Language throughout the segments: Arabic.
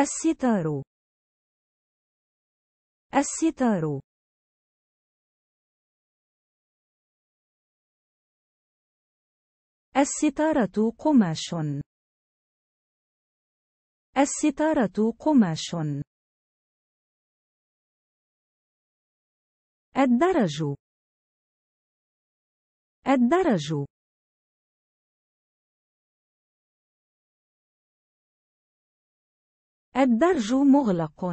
الستار الستار الستارة قماش الستارة قماش الدرج الدرج الدرج مغلق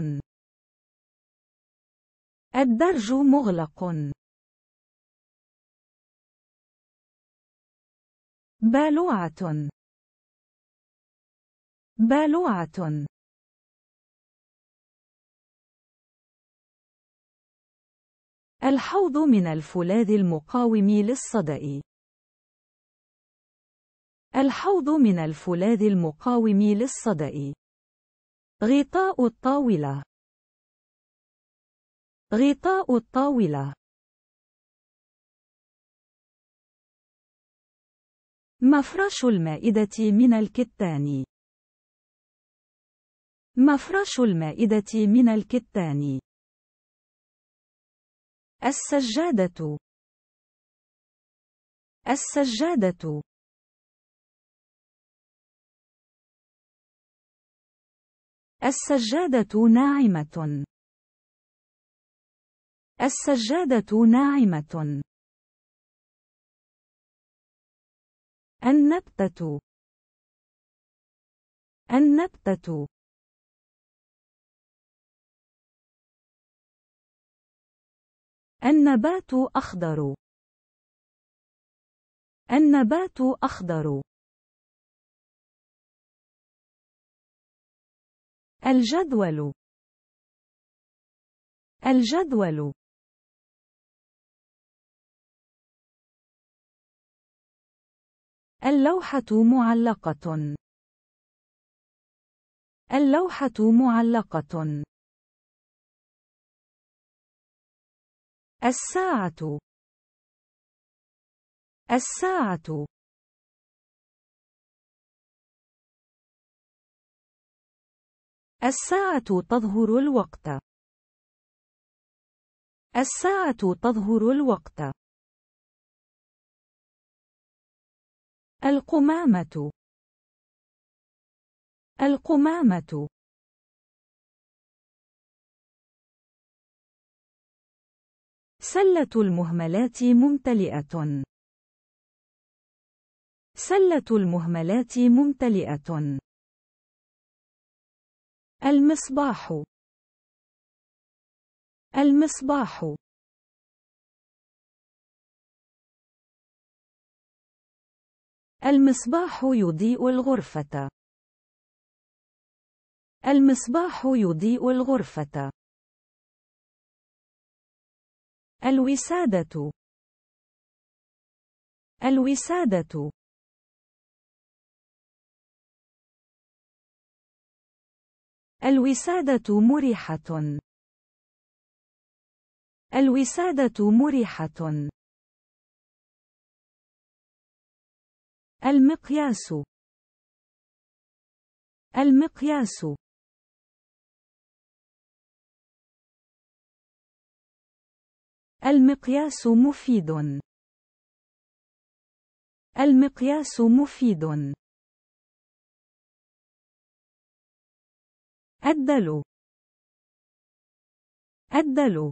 الدرج مغلق بالوعة بالوعة الحوض من الفولاذ المقاوم للصدأ الحوض من الفولاذ المقاوم للصدأ غطاء الطاولة غطاء الطاولة مفرش المائدة من الكتان مفرش المائدة من الكتان السجادة السجادة السجادة ناعمة. السجادة ناعمة. النبتة. النبتة. النبات أخضر. النبات أخضر. الجدول الجدول اللوحة معلقة اللوحة معلقة الساعة الساعة الساعة تظهر الوقت. الساعة تظهر الوقت. القمامة. القمامة. سلة المهملات ممتلئة. سلة المهملات ممتلئة. المصباح المصباح المصباح يضيء الغرفة المصباح يضيء الغرفة الوسادة الوسادة الوسادة مريحة. الوسادة مريحة. المقياس. المقياس. المقياس مفيد. المقياس مفيد الدلو الدلو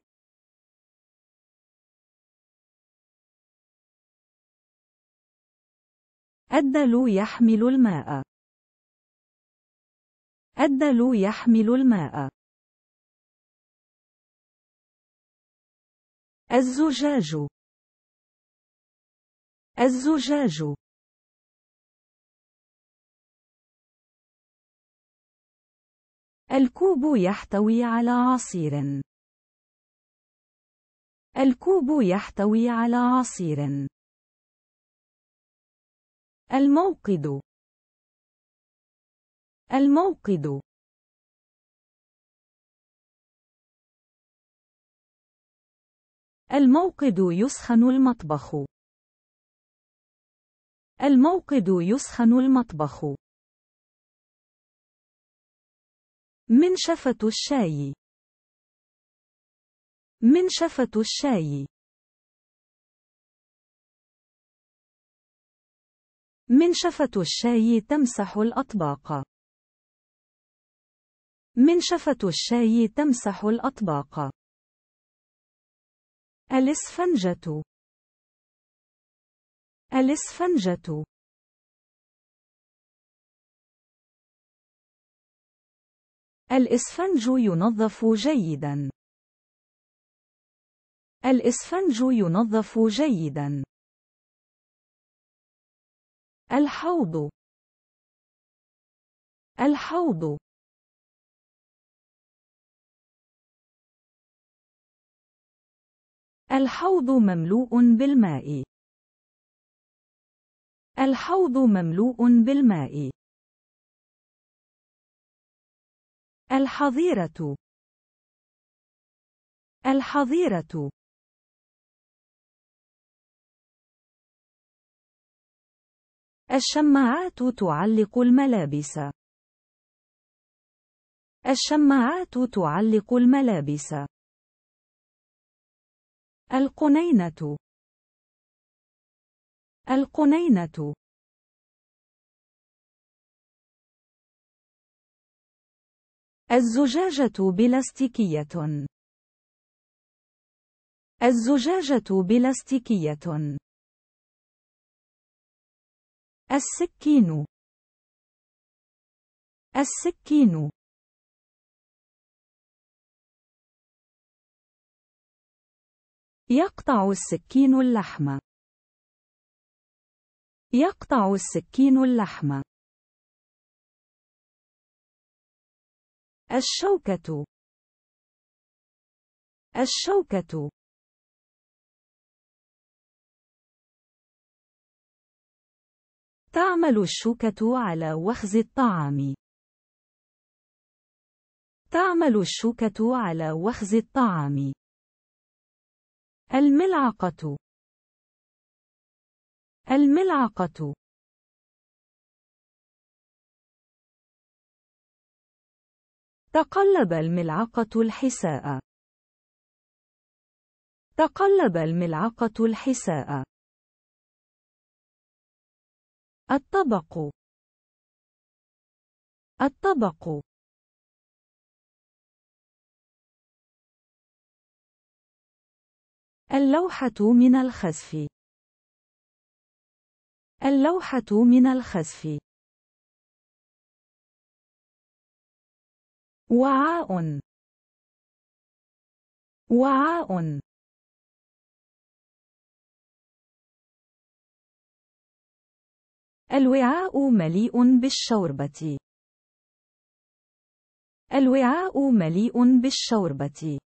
الدلو يحمل الماء الدلو يحمل الماء الزجاج الزجاج الكوب يحتوي على عصير. الكوب يحتوي على عصير. الموقد الموقد الموقد يسخن المطبخ الموقد يسخن المطبخ منشفة الشاي منشفة الشاي منشفة الشاي تمسح الأطباق منشفة الشاي تمسح الأطباق الإسفنجة الإسفنجة الإسفنج ينظف جيداً. الإسفنج ينظف جيداً. الحوض الحوض الحوض مملوء بالماء الحوض مملوء بالماء الحظيرة الحظيرة الشماعات تعلق الملابس الشماعات تعلق الملابس القنينة القنينة الزجاجة بلاستيكية. الزجاجة بلاستيكية. السكين. السكين. يقطع السكين اللحم. يقطع السكين اللحم. الشوكة الشوكة تعمل الشوكة على وخز الطعام تعمل الشوكة على وخز الطعام الملعقة الملعقة تقلب الملعقة الحساء. تقلب الملعقة الحساء. الطبق. الطبق. اللوحة من الخزف. اللوحة من الخزف وعاء وعاء الوعاء مليء بالشوربة الوعاء مليء بالشوربة